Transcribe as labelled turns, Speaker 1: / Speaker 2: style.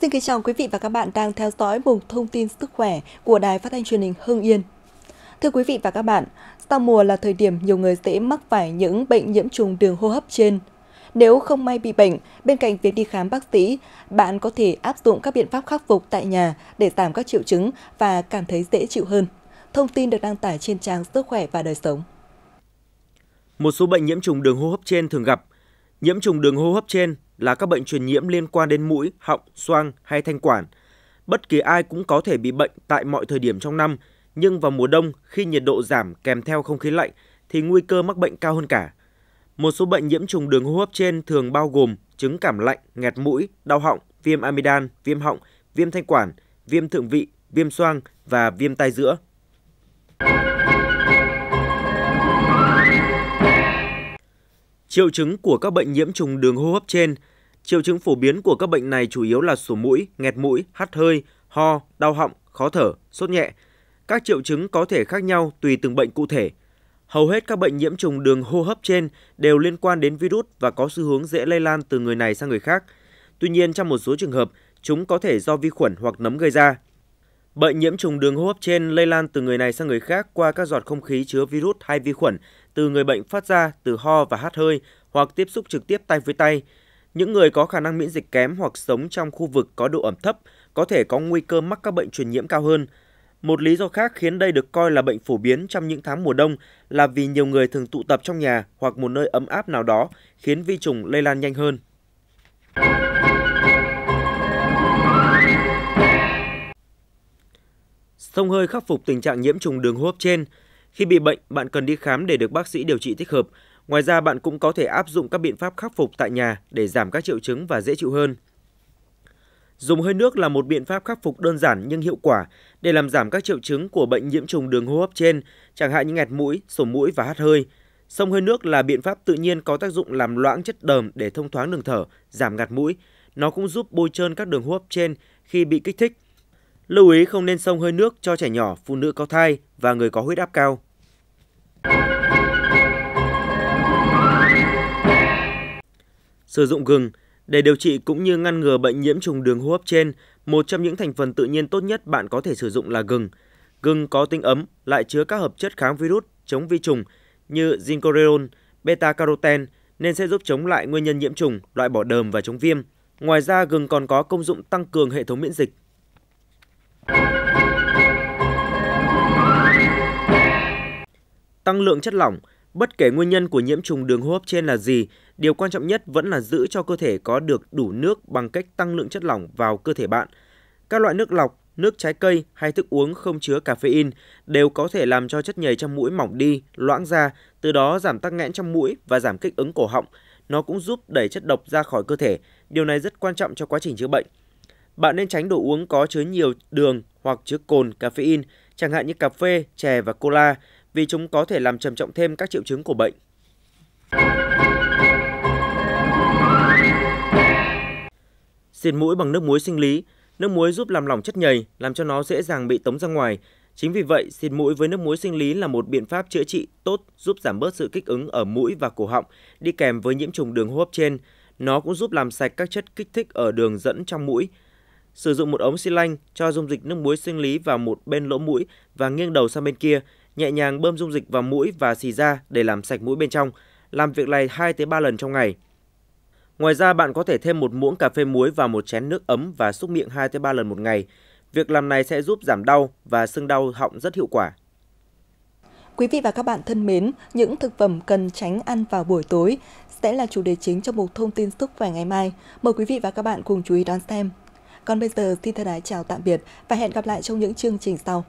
Speaker 1: Xin kính chào quý vị và các bạn đang theo dõi vùng thông tin sức khỏe của Đài Phát thanh Truyền hình Hưng Yên. Thưa quý vị và các bạn, sau mùa là thời điểm nhiều người dễ mắc phải những bệnh nhiễm trùng đường hô hấp trên. Nếu không may bị bệnh, bên cạnh việc đi khám bác sĩ, bạn có thể áp dụng các biện pháp khắc phục tại nhà để giảm các triệu chứng và cảm thấy dễ chịu hơn. Thông tin được đăng tải trên trang Sức khỏe và đời sống.
Speaker 2: Một số bệnh nhiễm trùng đường hô hấp trên thường gặp. Nhiễm trùng đường hô hấp trên là các bệnh truyền nhiễm liên quan đến mũi, họng, xoang hay thanh quản. Bất kỳ ai cũng có thể bị bệnh tại mọi thời điểm trong năm, nhưng vào mùa đông khi nhiệt độ giảm kèm theo không khí lạnh thì nguy cơ mắc bệnh cao hơn cả. Một số bệnh nhiễm trùng đường hô hấp trên thường bao gồm chứng cảm lạnh, nghẹt mũi, đau họng, viêm amidan, viêm họng, viêm thanh quản, viêm thượng vị, viêm xoang và viêm tai giữa. Triệu chứng của các bệnh nhiễm trùng đường hô hấp trên Triệu chứng phổ biến của các bệnh này chủ yếu là sổ mũi, nghẹt mũi, hắt hơi, ho, đau họng, khó thở, sốt nhẹ. Các triệu chứng có thể khác nhau tùy từng bệnh cụ thể. Hầu hết các bệnh nhiễm trùng đường hô hấp trên đều liên quan đến virus và có xu hướng dễ lây lan từ người này sang người khác. Tuy nhiên trong một số trường hợp, chúng có thể do vi khuẩn hoặc nấm gây ra. Bệnh nhiễm trùng đường hô hấp trên lây lan từ người này sang người khác qua các giọt không khí chứa virus hay vi khuẩn từ người bệnh phát ra từ ho và hát hơi hoặc tiếp xúc trực tiếp tay với tay. Những người có khả năng miễn dịch kém hoặc sống trong khu vực có độ ẩm thấp có thể có nguy cơ mắc các bệnh truyền nhiễm cao hơn. Một lý do khác khiến đây được coi là bệnh phổ biến trong những tháng mùa đông là vì nhiều người thường tụ tập trong nhà hoặc một nơi ấm áp nào đó khiến vi trùng lây lan nhanh hơn. Sông hơi khắc phục tình trạng nhiễm trùng đường hô hấp trên, khi bị bệnh, bạn cần đi khám để được bác sĩ điều trị thích hợp. Ngoài ra, bạn cũng có thể áp dụng các biện pháp khắc phục tại nhà để giảm các triệu chứng và dễ chịu hơn. Dùng hơi nước là một biện pháp khắc phục đơn giản nhưng hiệu quả để làm giảm các triệu chứng của bệnh nhiễm trùng đường hô hấp trên, chẳng hạn như nghẹt mũi, sổ mũi và hắt hơi. Sông hơi nước là biện pháp tự nhiên có tác dụng làm loãng chất đờm để thông thoáng đường thở, giảm ngạt mũi. Nó cũng giúp bôi trơn các đường hô hấp trên khi bị kích thích – Lưu ý không nên xông hơi nước cho trẻ nhỏ, phụ nữ có thai và người có huyết áp cao. Sử dụng gừng để điều trị cũng như ngăn ngừa bệnh nhiễm trùng đường hô hấp trên, một trong những thành phần tự nhiên tốt nhất bạn có thể sử dụng là gừng. Gừng có tính ấm, lại chứa các hợp chất kháng virus, chống vi trùng như zincorerol, beta-carotene nên sẽ giúp chống lại nguyên nhân nhiễm trùng, loại bỏ đờm và chống viêm. Ngoài ra, gừng còn có công dụng tăng cường hệ thống miễn dịch, Tăng lượng chất lỏng, bất kể nguyên nhân của nhiễm trùng đường hô hấp trên là gì, điều quan trọng nhất vẫn là giữ cho cơ thể có được đủ nước bằng cách tăng lượng chất lỏng vào cơ thể bạn. Các loại nước lọc, nước trái cây hay thức uống không chứa caffeine đều có thể làm cho chất nhầy trong mũi mỏng đi, loãng ra, từ đó giảm tắc nghẽn trong mũi và giảm kích ứng cổ họng. Nó cũng giúp đẩy chất độc ra khỏi cơ thể. Điều này rất quan trọng cho quá trình chữa bệnh. Bạn nên tránh đồ uống có chứa nhiều đường hoặc chứa cồn, caffeine, chẳng hạn như cà phê, chè và cola, vì chúng có thể làm trầm trọng thêm các triệu chứng của bệnh. Xịt mũi bằng nước muối sinh lý, nước muối giúp làm lỏng chất nhầy, làm cho nó dễ dàng bị tống ra ngoài. Chính vì vậy, xịt mũi với nước muối sinh lý là một biện pháp chữa trị tốt giúp giảm bớt sự kích ứng ở mũi và cổ họng đi kèm với nhiễm trùng đường hô hấp trên. Nó cũng giúp làm sạch các chất kích thích ở đường dẫn trong mũi, sử dụng một ống xi lanh cho dung dịch nước muối sinh lý vào một bên lỗ mũi và nghiêng đầu sang bên kia, nhẹ nhàng bơm dung dịch vào mũi và xì ra để làm sạch mũi bên trong, làm việc này 2 tới 3 lần trong ngày. Ngoài ra bạn có thể thêm một muỗng cà phê muối vào một chén nước ấm và xúc miệng 2 tới 3 lần một ngày. Việc làm này sẽ giúp giảm đau và sưng đau họng rất hiệu quả.
Speaker 1: Quý vị và các bạn thân mến, những thực phẩm cần tránh ăn vào buổi tối sẽ là chủ đề chính trong một thông tin sức khỏe ngày mai. Mời quý vị và các bạn cùng chú ý đón xem. Còn bây giờ xin thân ái chào tạm biệt và hẹn gặp lại trong những chương trình sau.